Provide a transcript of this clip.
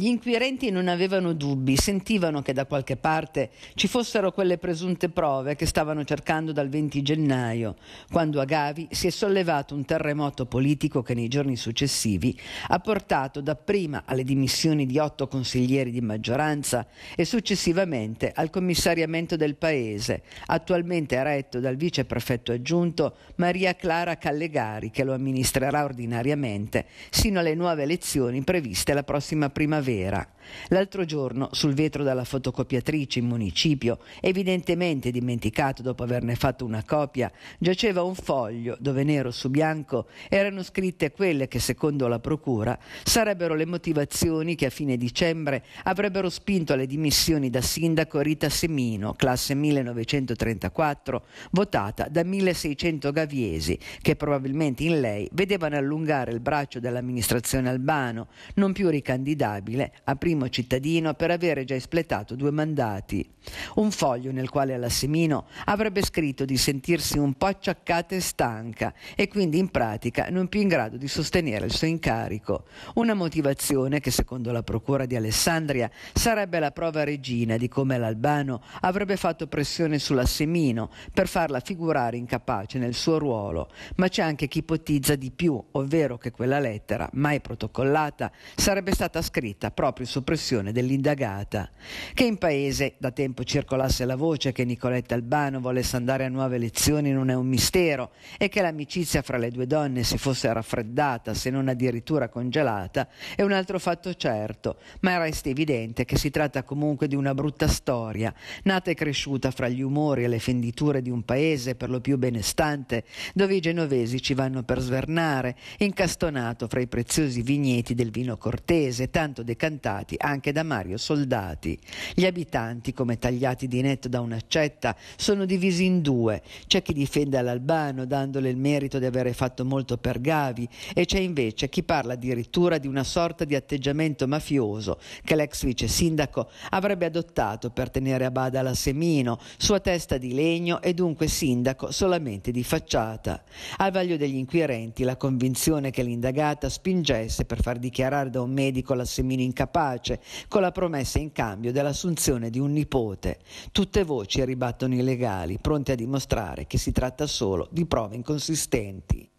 Gli inquirenti non avevano dubbi, sentivano che da qualche parte ci fossero quelle presunte prove che stavano cercando dal 20 gennaio, quando a Gavi si è sollevato un terremoto politico che nei giorni successivi ha portato dapprima alle dimissioni di otto consiglieri di maggioranza e successivamente al commissariamento del Paese, attualmente retto dal viceprefetto aggiunto Maria Clara Callegari, che lo amministrerà ordinariamente sino alle nuove elezioni previste la prossima primavera vera. L'altro giorno, sul vetro della fotocopiatrice in municipio, evidentemente dimenticato dopo averne fatto una copia, giaceva un foglio dove nero su bianco erano scritte quelle che, secondo la Procura, sarebbero le motivazioni che a fine dicembre avrebbero spinto alle dimissioni da sindaco Rita Semino, classe 1934, votata da 1600 gaviesi, che probabilmente in lei vedevano allungare il braccio dell'amministrazione albano, non più ricandidabile inaccessibile a primo cittadino per avere già espletato due mandati. Un foglio nel quale l'assemino avrebbe scritto di sentirsi un po' acciaccata e stanca e quindi in pratica non più in grado di sostenere il suo incarico. Una motivazione che secondo la Procura di Alessandria sarebbe la prova regina di come l'Albano avrebbe fatto pressione sull'assemino per farla figurare incapace nel suo ruolo, ma c'è anche chi ipotizza di più, ovvero che quella lettera, mai protocollata, sarebbe stata scritta diretta proprio in soppressione dell'indagata. Che in paese da tempo circolasse la voce che Nicoletta Albano volesse andare a nuove elezioni non è un mistero e che l'amicizia fra le due donne si fosse raffreddata, se non addirittura congelata, è un altro fatto certo, ma resta evidente che si tratta comunque di una brutta storia, nata e cresciuta fra gli umori e le fenditure di un paese per lo più benestante, dove i genovesi ci vanno per svernare, incastonato fra i preziosi vigneti del vino cortese, tanto decantati anche da Mario Soldati. Gli abitanti, come tagliati di netto da un'accetta, sono divisi in due. C'è chi difende l'Albano dandole il merito di avere fatto molto per Gavi e c'è invece chi parla addirittura di una sorta di atteggiamento mafioso che l'ex vice sindaco avrebbe adottato per tenere a bada la Semino, sua testa di legno e dunque sindaco solamente di facciata. Al vaglio degli inquirenti la convinzione che l'indagata spingesse per far dichiarare da un medico la Semino bambino incapace, con la promessa in cambio dell'assunzione di un nipote. Tutte voci ribattono i legali, pronte a dimostrare che si tratta solo di prove inconsistenti.